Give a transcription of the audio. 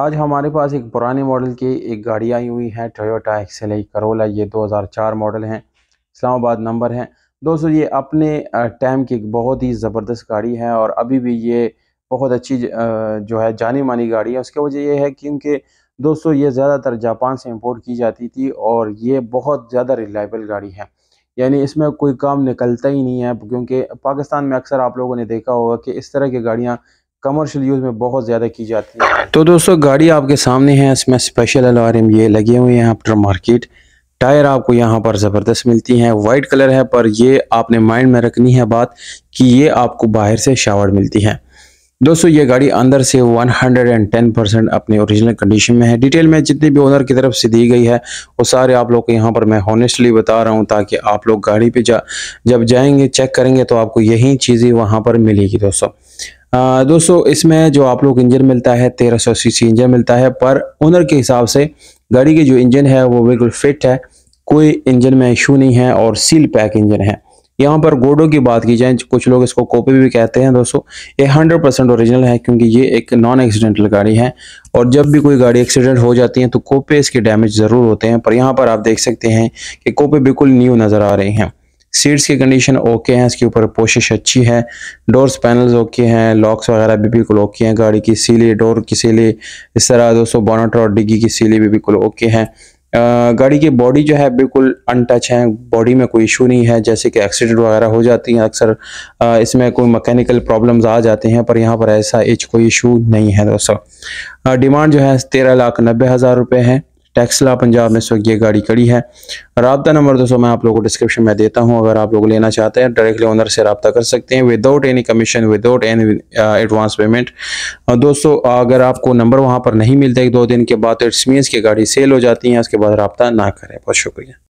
आज हमारे पास एक पुराने मॉडल की एक गाड़ी आई हुई है टोयोटा एक्सेल करोला ये 2004 मॉडल हैं इस्लामाबाद नंबर हैं दोस्तों ये अपने टाइम की एक बहुत ही ज़बरदस्त गाड़ी है और अभी भी ये बहुत अच्छी जो है जानी मानी गाड़ी है उसकी वजह यह है क्योंकि दोस्तों ये ज़्यादातर जापान से इम्पोर्ट की जाती थी और ये बहुत ज़्यादा रिलायबल गाड़ी है यानी इसमें कोई काम निकलता ही नहीं है क्योंकि पाकिस्तान में अक्सर आप लोगों ने देखा होगा कि इस तरह की गाड़ियाँ कमर्शियल यूज़ में बहुत ज़्यादा की जाती है तो दोस्तों गाड़ी आपके सामने है इसमें स्पेशल अलार्म ये लगे हुए हैं आफ्टर मार्केट टायर आपको यहाँ पर ज़बरदस्त मिलती हैं वाइट कलर है पर ये आपने माइंड में रखनी है बात कि ये आपको बाहर से शावर मिलती है दोस्तों ये गाड़ी अंदर से 110 परसेंट अपने ओरिजिनल कंडीशन में है डिटेल में जितनी भी ओनर की तरफ से दी गई है वो सारे आप लोग को यहाँ पर मैं हॉनेस्टली बता रहा हूँ ताकि आप लोग गाड़ी पे जा जब जाएंगे चेक करेंगे तो आपको यही चीज़ें वहाँ पर मिलेगी दोस्तों दोस्तों इसमें जो आप लोग इंजन मिलता है तेरह सौ सीसी इंजन मिलता है पर ओनर के हिसाब से गाड़ी की जो इंजन है वो बिल्कुल फिट है कोई इंजन में इशू नहीं है और सील पैक इंजन है यहाँ पर गोडो की बात की जाए कुछ लोग इसको कॉपी भी कहते हैं दोस्तों ये हंड्रेड परसेंट ओरिजिनल है क्योंकि ये एक नॉन एक्सीडेंटल गाड़ी है और जब भी कोई गाड़ी एक्सीडेंट हो जाती है तो कोपे इसके डैमेज ज़रूर होते हैं पर यहाँ पर आप देख सकते हैं कि कॉपे बिल्कुल न्यू नज़र आ रहे हैं सीट्स की कंडीशन ओके हैं इसके ऊपर पोशिश अच्छी है डोर्स पैनल्स ओके हैं लॉक्स वगैरह भी बिल्कुल ओके हैं गाड़ी की सीली डोर की सीली इस तरह दोस्तों बॉनट और डिग्गी की सीली भी बिल्कुल ओके हैं गाड़ी की बॉडी जो है बिल्कुल अनटच है बॉडी में कोई इशू नहीं है जैसे कि एक्सीडेंट वगैरह हो जाती हैं अक्सर इसमें कोई मैकेनिकल प्रॉब्लम्स आ जाते हैं पर यहाँ पर ऐसा एज कोई इशू नहीं है दोस्तों डिमांड जो है तेरह लाख नब्बे हज़ार रुपये है टैक्सला पंजाब में इस वक्त ये गाड़ी खड़ी है रबता नंबर दोस्तों मैं आप लोगों को डिस्क्रिप्शन में देता हूँ अगर आप लोग लेना चाहते हैं डायरेक्टली ओनर से रबता कर सकते हैं without any commission without any advance payment दोस्तों अगर आपको नंबर वहाँ पर नहीं मिलता एक दो दिन के बाद तो इट्स मीनस की गाड़ी सेल हो जाती है उसके बाद रबता ना करें बहुत शुक्रिया